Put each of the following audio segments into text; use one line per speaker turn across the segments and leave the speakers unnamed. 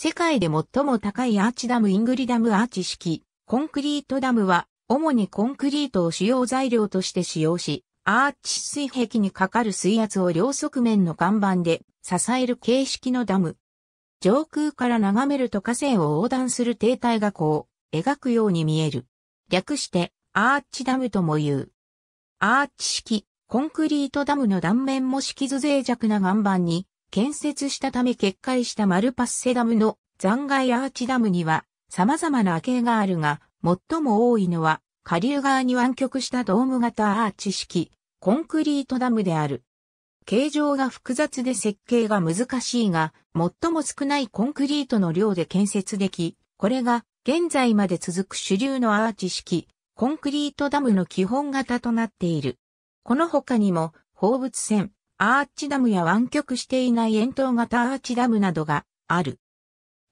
世界で最も高いアーチダムイングリダムアーチ式、コンクリートダムは、主にコンクリートを主要材料として使用し、アーチ水壁にかかる水圧を両側面の看板で支える形式のダム。上空から眺めると河川を横断する停滞がこう、描くように見える。略して、アーチダムとも言う。アーチ式、コンクリートダムの断面も色図脆弱な岩盤に、建設したため決壊したマルパッセダムの残骸アーチダムには様々な明けがあるが、最も多いのは下流側に湾曲したドーム型アーチ式コンクリートダムである。形状が複雑で設計が難しいが、最も少ないコンクリートの量で建設でき、これが現在まで続く主流のアーチ式、コンクリートダムの基本型となっている。この他にも、放物線、アーチダムや湾曲していない円筒型アーチダムなどがある。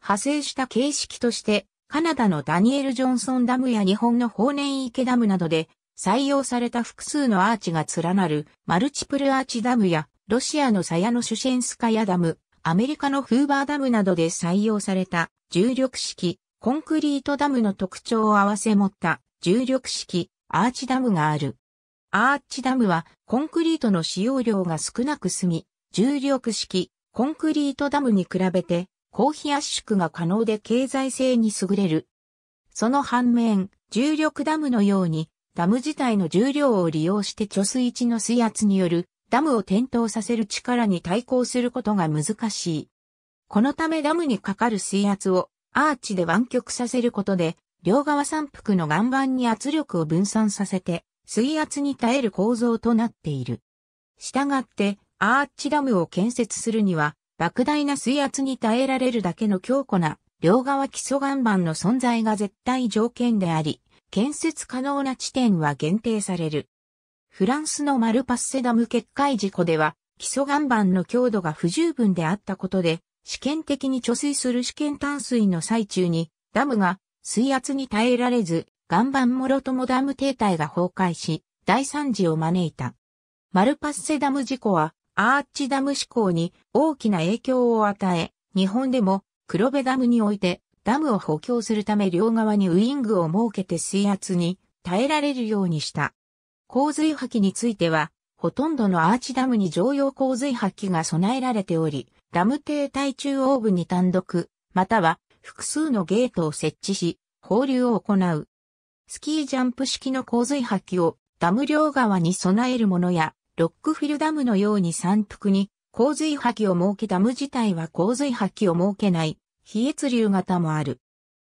派生した形式として、カナダのダニエル・ジョンソンダムや日本の法然池ダムなどで採用された複数のアーチが連なるマルチプルアーチダムやロシアのサヤのシュシェンスカヤダム、アメリカのフーバーダムなどで採用された重力式コンクリートダムの特徴を合わせ持った重力式アーチダムがある。アーチダムはコンクリートの使用量が少なく済み、重力式、コンクリートダムに比べて、高費圧縮が可能で経済性に優れる。その反面、重力ダムのように、ダム自体の重量を利用して貯水池の水圧によるダムを点灯させる力に対抗することが難しい。このためダムにかかる水圧をアーチで湾曲させることで、両側山腹の岩盤に圧力を分散させて、水圧に耐える構造となっている。したがって、アーチダムを建設するには、莫大な水圧に耐えられるだけの強固な両側基礎岩盤の存在が絶対条件であり、建設可能な地点は限定される。フランスのマルパッセダム決壊事故では、基礎岩盤の強度が不十分であったことで、試験的に貯水する試験淡水の最中に、ダムが水圧に耐えられず、岩盤諸友ダム停滞が崩壊し、大惨事を招いた。マルパッセダム事故は、アーチダム志向に大きな影響を与え、日本でも黒部ダムにおいてダムを補強するため両側にウイングを設けて水圧に耐えられるようにした。洪水破棄については、ほとんどのアーチダムに常用洪水破棄が備えられており、ダム停滞中央部に単独、または複数のゲートを設置し、放流を行う。スキージャンプ式の洪水波及をダム両側に備えるものや、ロックフィルダムのように山腹に洪水波及を設けダム自体は洪水波及を設けない、非越流型もある。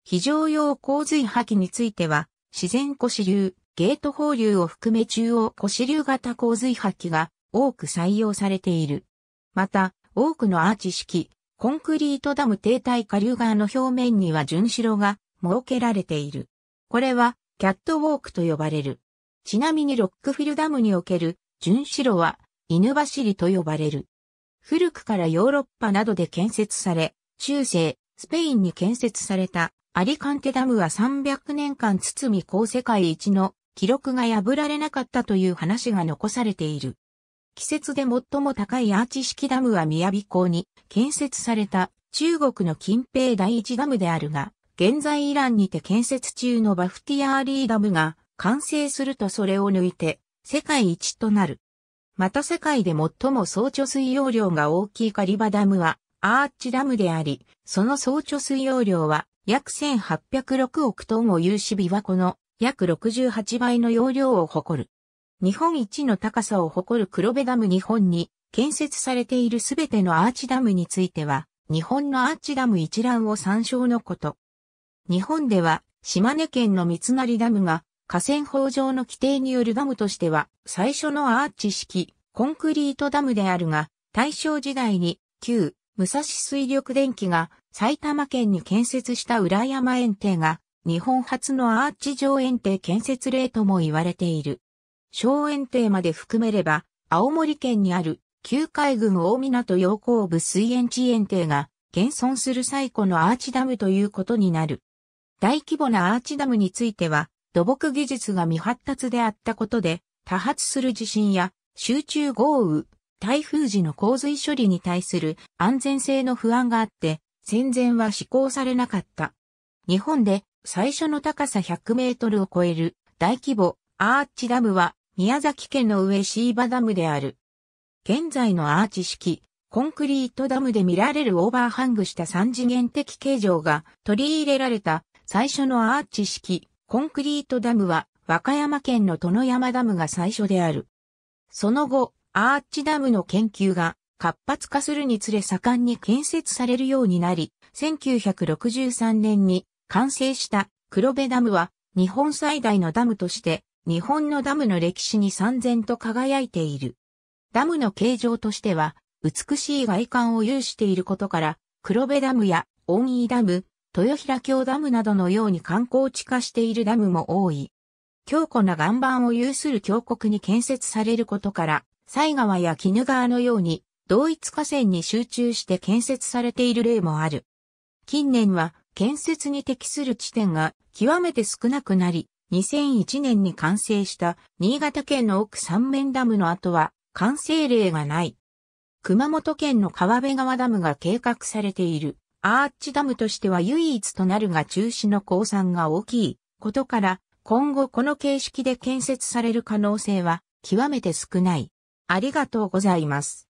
非常用洪水波及については、自然古支流、ゲート放流を含め中央古支流型洪水波及が多く採用されている。また、多くのアーチ式、コンクリートダム停滞下流側の表面には順白が設けられている。これはキャットウォークと呼ばれる。ちなみにロックフィルダムにおける巡視路は犬走りと呼ばれる。古くからヨーロッパなどで建設され、中世、スペインに建設されたアリカンテダムは300年間包み高世界一の記録が破られなかったという話が残されている。季節で最も高いアーチ式ダムは雅港に建設された中国の近平第一ダムであるが、現在イランにて建設中のバフティアーリーダムが完成するとそれを抜いて世界一となる。また世界で最も総貯水容量が大きいカリバダムはアーチダムであり、その総貯水容量は約1806億トンを有し琵琶湖の約68倍の容量を誇る。日本一の高さを誇る黒部ダム日本に建設されているすべてのアーチダムについては、日本のアーチダム一覧を参照のこと。日本では、島根県の三成ダムが、河川法上の規定によるダムとしては、最初のアーチ式、コンクリートダムであるが、大正時代に、旧、武蔵水力電機が、埼玉県に建設した裏山園庭が、日本初のアーチ上園庭建設例とも言われている。小園庭まで含めれば、青森県にある、旧海軍大港洋港部水園地園庭が、現存する最古のアーチダムということになる。大規模なアーチダムについては、土木技術が未発達であったことで、多発する地震や集中豪雨、台風時の洪水処理に対する安全性の不安があって、戦前は施行されなかった。日本で最初の高さ100メートルを超える大規模アーチダムは宮崎県の上椎葉ダムである。現在のアーチ式コンクリートダムで見られるオーバーハングした三次元的形状が取り入れられた最初のアーチ式、コンクリートダムは、和歌山県の殿山ダムが最初である。その後、アーチダムの研究が活発化するにつれ盛んに建設されるようになり、1963年に完成した黒部ダムは日本最大のダムとして日本のダムの歴史に三然と輝いている。ダムの形状としては美しい外観を有していることから黒部ダムや大井ダム、豊平京ダムなどのように観光地化しているダムも多い。強固な岩盤を有する峡谷に建設されることから、西川や絹川のように同一河川に集中して建設されている例もある。近年は建設に適する地点が極めて少なくなり、2001年に完成した新潟県の奥三面ダムの後は完成例がない。熊本県の川辺川ダムが計画されているアーチダムとしては唯一となるが中止の降参が大きいことから、今後この形式で建設される可能性は極めて少ない。ありがとうございます。